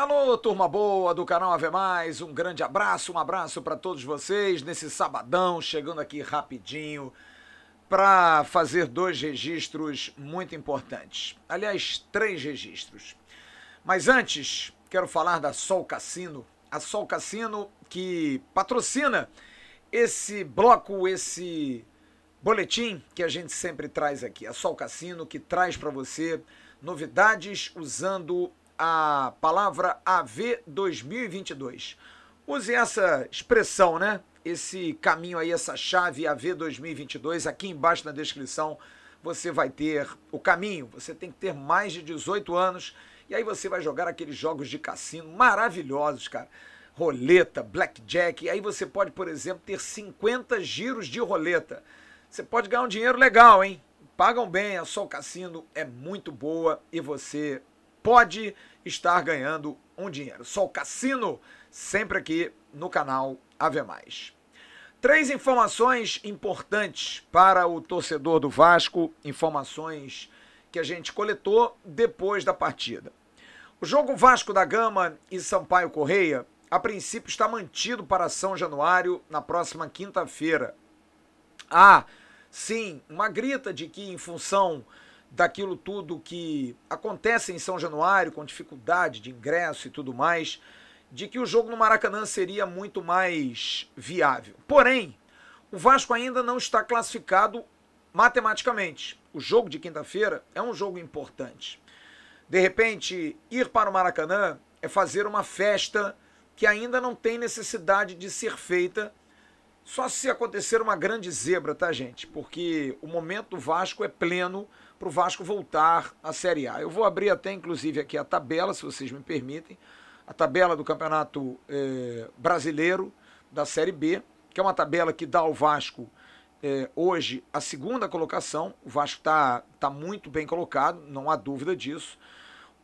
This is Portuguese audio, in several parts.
Alô, turma boa do canal Ave Mais, um grande abraço, um abraço para todos vocês nesse sabadão, chegando aqui rapidinho para fazer dois registros muito importantes. Aliás, três registros. Mas antes, quero falar da Sol Cassino, a Sol Cassino que patrocina esse bloco, esse boletim que a gente sempre traz aqui, a Sol Cassino que traz para você novidades usando a palavra AV 2022. Use essa expressão, né? Esse caminho aí, essa chave AV 2022, aqui embaixo na descrição você vai ter o caminho. Você tem que ter mais de 18 anos e aí você vai jogar aqueles jogos de cassino maravilhosos, cara. Roleta, blackjack. E aí você pode, por exemplo, ter 50 giros de roleta. Você pode ganhar um dinheiro legal, hein? Pagam bem, a Sol Cassino é muito boa e você pode estar ganhando um dinheiro. Sol Cassino, sempre aqui no canal Ave Mais. Três informações importantes para o torcedor do Vasco, informações que a gente coletou depois da partida. O jogo Vasco da Gama e Sampaio Correia, a princípio, está mantido para São Januário na próxima quinta-feira. Há, ah, sim, uma grita de que, em função daquilo tudo que acontece em São Januário, com dificuldade de ingresso e tudo mais, de que o jogo no Maracanã seria muito mais viável. Porém, o Vasco ainda não está classificado matematicamente. O jogo de quinta-feira é um jogo importante. De repente, ir para o Maracanã é fazer uma festa que ainda não tem necessidade de ser feita, só se acontecer uma grande zebra, tá, gente? Porque o momento do Vasco é pleno para o Vasco voltar à Série A. Eu vou abrir até, inclusive, aqui a tabela, se vocês me permitem, a tabela do Campeonato eh, Brasileiro da Série B, que é uma tabela que dá ao Vasco eh, hoje a segunda colocação. O Vasco está tá muito bem colocado, não há dúvida disso.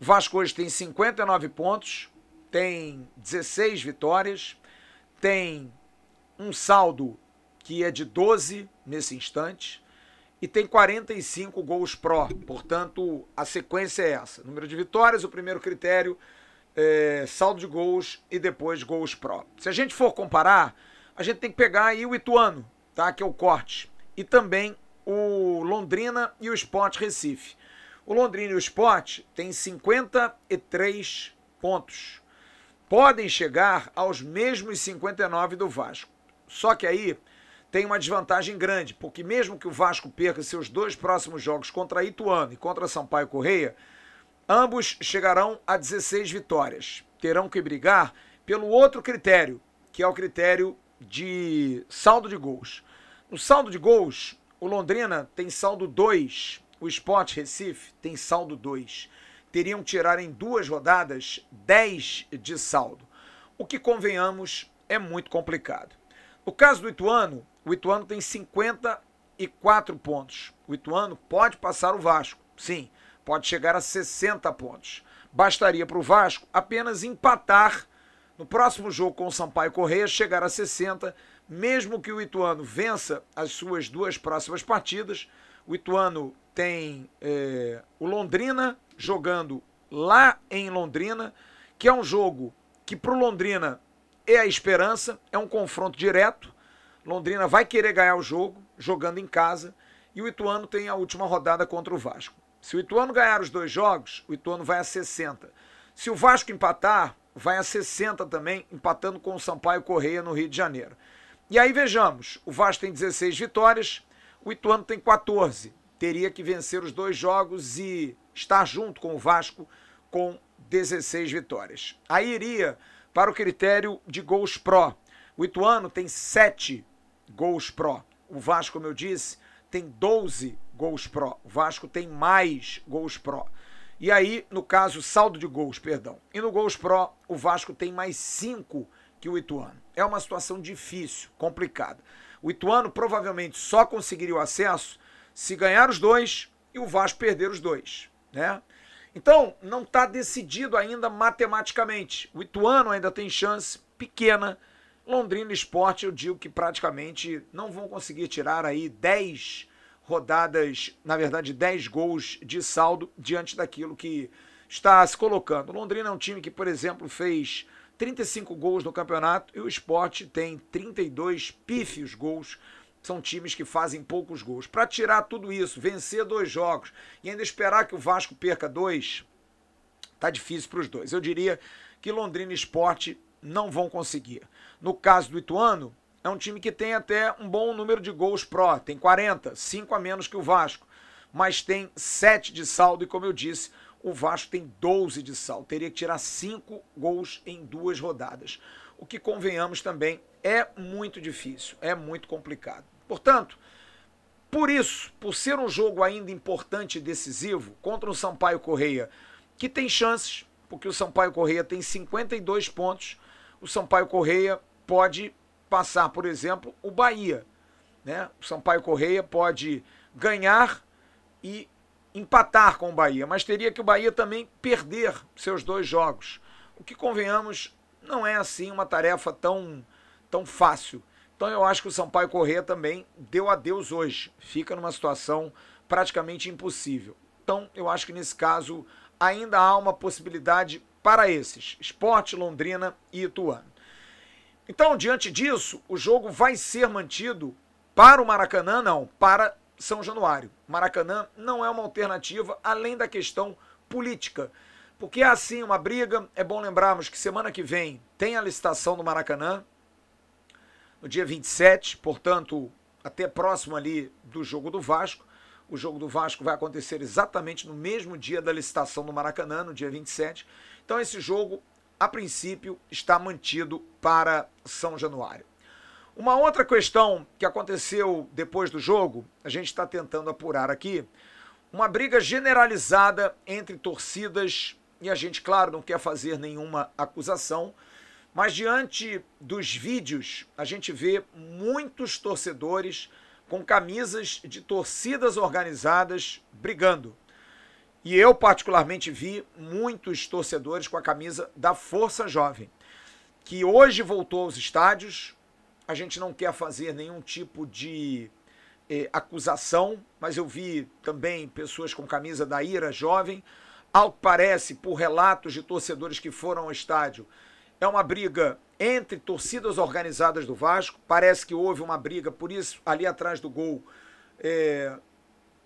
O Vasco hoje tem 59 pontos, tem 16 vitórias, tem um saldo que é de 12 nesse instante, e tem 45 gols pró. Portanto, a sequência é essa: número de vitórias, o primeiro critério, é, saldo de gols e depois gols pró. Se a gente for comparar, a gente tem que pegar aí o Ituano, tá? Que é o corte, e também o Londrina e o Sport Recife. O Londrina e o Sport têm 53 pontos. Podem chegar aos mesmos 59 do Vasco. Só que aí tem uma desvantagem grande, porque mesmo que o Vasco perca seus dois próximos jogos contra Ituano e contra Sampaio Correia, ambos chegarão a 16 vitórias. Terão que brigar pelo outro critério, que é o critério de saldo de gols. No saldo de gols, o Londrina tem saldo 2, o Sport Recife tem saldo 2. Teriam que tirar em duas rodadas 10 de saldo. O que, convenhamos, é muito complicado. No caso do Ituano, o Ituano tem 54 pontos. O Ituano pode passar o Vasco, sim, pode chegar a 60 pontos. Bastaria para o Vasco apenas empatar no próximo jogo com o Sampaio Correia, chegar a 60, mesmo que o Ituano vença as suas duas próximas partidas. O Ituano tem é, o Londrina jogando lá em Londrina, que é um jogo que para o Londrina é a esperança, é um confronto direto. Londrina vai querer ganhar o jogo, jogando em casa, e o Ituano tem a última rodada contra o Vasco. Se o Ituano ganhar os dois jogos, o Ituano vai a 60. Se o Vasco empatar, vai a 60 também, empatando com o Sampaio Correia no Rio de Janeiro. E aí vejamos, o Vasco tem 16 vitórias, o Ituano tem 14. Teria que vencer os dois jogos e estar junto com o Vasco com 16 vitórias. Aí iria para o critério de gols pró. O Ituano tem 7 gols Pro. O Vasco, como eu disse, tem 12 gols Pro. O Vasco tem mais gols Pro. E aí, no caso, saldo de gols, perdão. E no gols Pro, o Vasco tem mais 5 que o Ituano. É uma situação difícil, complicada. O Ituano provavelmente só conseguiria o acesso se ganhar os dois e o Vasco perder os dois, né? Então, não está decidido ainda matematicamente. O Ituano ainda tem chance pequena Londrina Esporte, eu digo que praticamente não vão conseguir tirar aí 10 rodadas, na verdade 10 gols de saldo diante daquilo que está se colocando. Londrina é um time que, por exemplo, fez 35 gols no campeonato e o Esporte tem 32 pífios gols. São times que fazem poucos gols. Para tirar tudo isso, vencer dois jogos e ainda esperar que o Vasco perca dois, tá difícil para os dois. Eu diria que Londrina Esporte não vão conseguir. No caso do Ituano, é um time que tem até um bom número de gols pró, tem 40, 5 a menos que o Vasco, mas tem 7 de saldo e como eu disse, o Vasco tem 12 de saldo, teria que tirar 5 gols em duas rodadas. O que convenhamos também é muito difícil, é muito complicado. Portanto, por isso, por ser um jogo ainda importante e decisivo contra o Sampaio Correia, que tem chances, porque o Sampaio Correia tem 52 pontos, o Sampaio Correia pode passar, por exemplo, o Bahia. Né? O Sampaio Correia pode ganhar e empatar com o Bahia, mas teria que o Bahia também perder seus dois jogos. O que, convenhamos, não é assim uma tarefa tão, tão fácil. Então eu acho que o Sampaio Correia também deu adeus hoje. Fica numa situação praticamente impossível. Então eu acho que nesse caso ainda há uma possibilidade para esses, Esporte, Londrina e Ituano. Então, diante disso, o jogo vai ser mantido para o Maracanã, não, para São Januário. Maracanã não é uma alternativa, além da questão política. Porque há sim uma briga, é bom lembrarmos que semana que vem tem a licitação do Maracanã, no dia 27, portanto, até próximo ali do jogo do Vasco. O jogo do Vasco vai acontecer exatamente no mesmo dia da licitação do Maracanã, no dia 27. Então esse jogo, a princípio, está mantido para São Januário. Uma outra questão que aconteceu depois do jogo, a gente está tentando apurar aqui, uma briga generalizada entre torcidas, e a gente, claro, não quer fazer nenhuma acusação, mas diante dos vídeos, a gente vê muitos torcedores com camisas de torcidas organizadas brigando. E eu, particularmente, vi muitos torcedores com a camisa da Força Jovem, que hoje voltou aos estádios. A gente não quer fazer nenhum tipo de eh, acusação, mas eu vi também pessoas com camisa da Ira Jovem. Ao que parece, por relatos de torcedores que foram ao estádio, é uma briga entre torcidas organizadas do Vasco. Parece que houve uma briga, por isso, ali atrás do gol. Eh,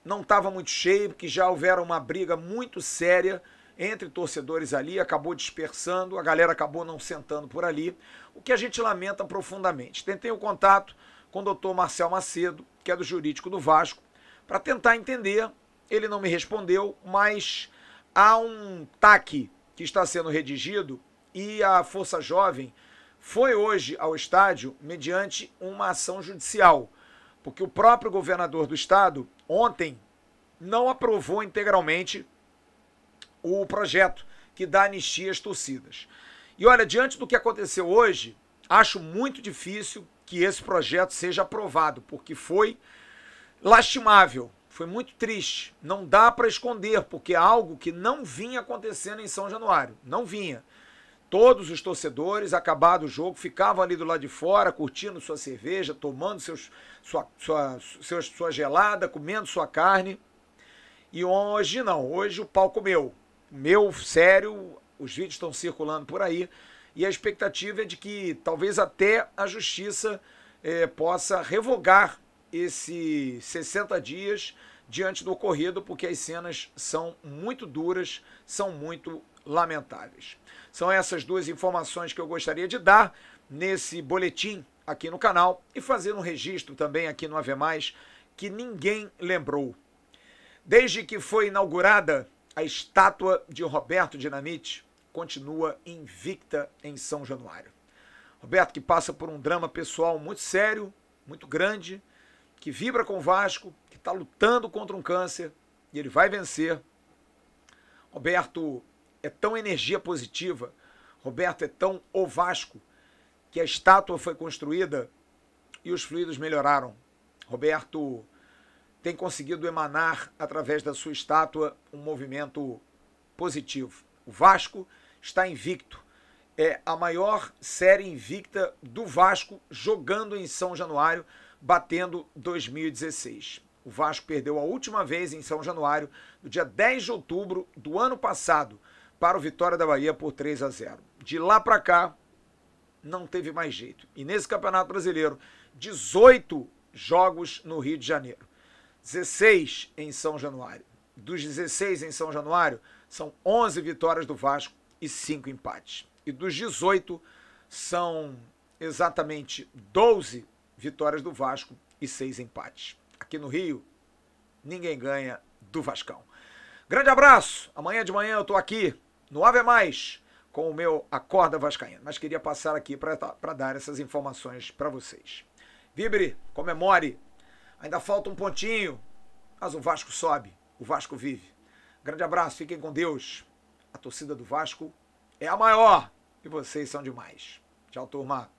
não estava muito cheio, que já houveram uma briga muito séria entre torcedores ali, acabou dispersando, a galera acabou não sentando por ali, o que a gente lamenta profundamente. Tentei o um contato com o doutor Marcel Macedo, que é do jurídico do Vasco, para tentar entender, ele não me respondeu, mas há um TAC que está sendo redigido e a Força Jovem foi hoje ao estádio mediante uma ação judicial porque o próprio governador do estado, ontem, não aprovou integralmente o projeto que dá anistia às torcidas. E olha, diante do que aconteceu hoje, acho muito difícil que esse projeto seja aprovado, porque foi lastimável, foi muito triste. Não dá para esconder, porque é algo que não vinha acontecendo em São Januário. Não vinha. Todos os torcedores, acabado o jogo, ficavam ali do lado de fora, curtindo sua cerveja, tomando seus, sua, sua, sua, sua gelada, comendo sua carne. E hoje não, hoje o pau comeu. Meu, sério, os vídeos estão circulando por aí. E a expectativa é de que talvez até a justiça eh, possa revogar esses 60 dias diante do ocorrido, porque as cenas são muito duras, são muito lamentáveis. São essas duas informações que eu gostaria de dar nesse boletim aqui no canal e fazer um registro também aqui no Ave Mais que ninguém lembrou. Desde que foi inaugurada a estátua de Roberto Dinamite, continua invicta em São Januário. Roberto que passa por um drama pessoal muito sério, muito grande, que vibra com o Vasco, que está lutando contra um câncer e ele vai vencer. Roberto é tão energia positiva, Roberto é tão o Vasco, que a estátua foi construída e os fluidos melhoraram. Roberto tem conseguido emanar, através da sua estátua, um movimento positivo. O Vasco está invicto. É a maior série invicta do Vasco jogando em São Januário batendo 2016. O Vasco perdeu a última vez em São Januário, no dia 10 de outubro do ano passado, para o Vitória da Bahia por 3 a 0. De lá para cá, não teve mais jeito. E nesse Campeonato Brasileiro, 18 jogos no Rio de Janeiro, 16 em São Januário. Dos 16 em São Januário, são 11 vitórias do Vasco e 5 empates. E dos 18, são exatamente 12 vitórias do Vasco e seis empates. Aqui no Rio, ninguém ganha do Vascão. Grande abraço! Amanhã de manhã eu estou aqui no Ave Mais com o meu Acorda Vascaíno, mas queria passar aqui para dar essas informações para vocês. Vibre, comemore. Ainda falta um pontinho, mas o Vasco sobe, o Vasco vive. Grande abraço, fiquem com Deus. A torcida do Vasco é a maior e vocês são demais. Tchau, turma.